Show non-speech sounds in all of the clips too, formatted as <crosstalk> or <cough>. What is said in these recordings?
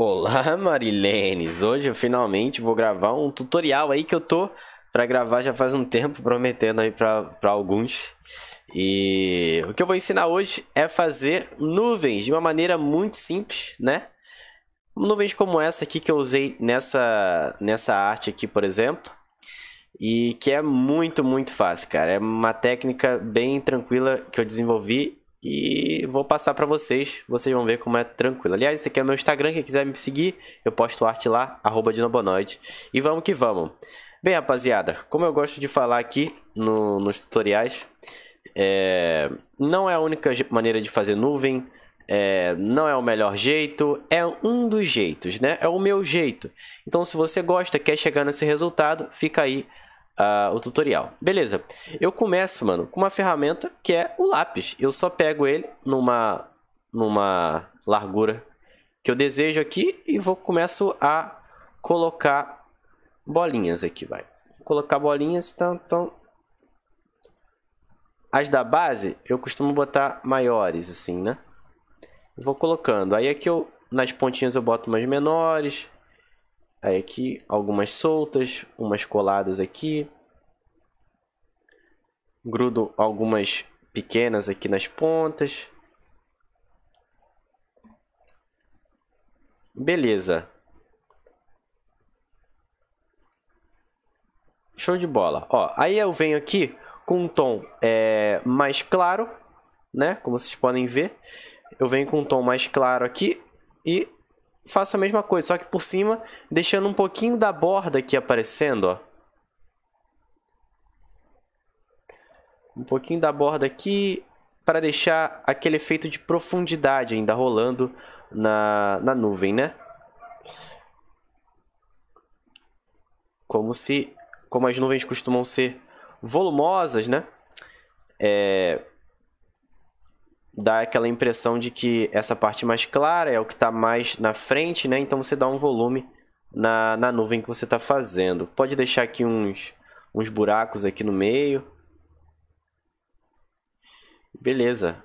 Olá <laughs> Marilenes, hoje eu finalmente vou gravar um tutorial aí que eu tô pra gravar já faz um tempo, prometendo aí pra, pra alguns E o que eu vou ensinar hoje é fazer nuvens de uma maneira muito simples, né? Nuvens como essa aqui que eu usei nessa, nessa arte aqui, por exemplo e que é muito, muito fácil, cara. É uma técnica bem tranquila que eu desenvolvi e vou passar para vocês, vocês vão ver como é tranquilo. Aliás, esse aqui é meu Instagram, quem quiser me seguir, eu posto arte lá, arroba dinobonoide. E vamos que vamos. Bem, rapaziada, como eu gosto de falar aqui no, nos tutoriais, é, não é a única maneira de fazer nuvem, é, não é o melhor jeito, é um dos jeitos, né? É o meu jeito. Então, se você gosta, quer chegar nesse resultado, fica aí uh, o tutorial. Beleza, eu começo, mano, com uma ferramenta que é o lápis. Eu só pego ele numa, numa largura que eu desejo aqui e vou começo a colocar bolinhas aqui, vai. Vou colocar bolinhas, então, então... As da base, eu costumo botar maiores, assim, né? Vou colocando. Aí aqui eu, nas pontinhas eu boto umas menores. Aí aqui, algumas soltas, umas coladas aqui. Grudo algumas pequenas aqui nas pontas. Beleza. Show de bola. Ó, aí eu venho aqui com um tom é, mais claro, né? Como vocês podem ver. Eu venho com um tom mais claro aqui e faço a mesma coisa, só que por cima, deixando um pouquinho da borda aqui aparecendo, ó. Um pouquinho da borda aqui para deixar aquele efeito de profundidade ainda rolando na, na nuvem, né? Como se, como as nuvens costumam ser volumosas, né? É, dá aquela impressão de que essa parte mais clara é o que está mais na frente, né? Então você dá um volume na, na nuvem que você está fazendo. Pode deixar aqui uns, uns buracos aqui no meio. Beleza.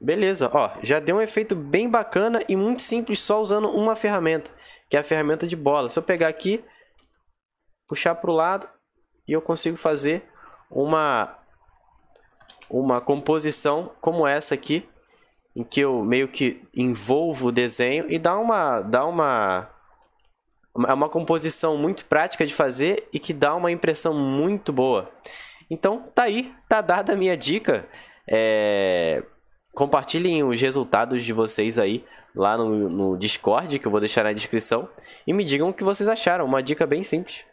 Beleza, ó, já deu um efeito bem bacana e muito simples só usando uma ferramenta, que é a ferramenta de bola. Se eu pegar aqui, puxar para o lado e eu consigo fazer uma, uma composição como essa aqui, em que eu meio que envolvo o desenho e dá uma... Dá uma é uma composição muito prática de fazer e que dá uma impressão muito boa. Então, tá aí, tá dada a minha dica. É... Compartilhem os resultados de vocês aí lá no, no Discord, que eu vou deixar na descrição, e me digam o que vocês acharam. Uma dica bem simples.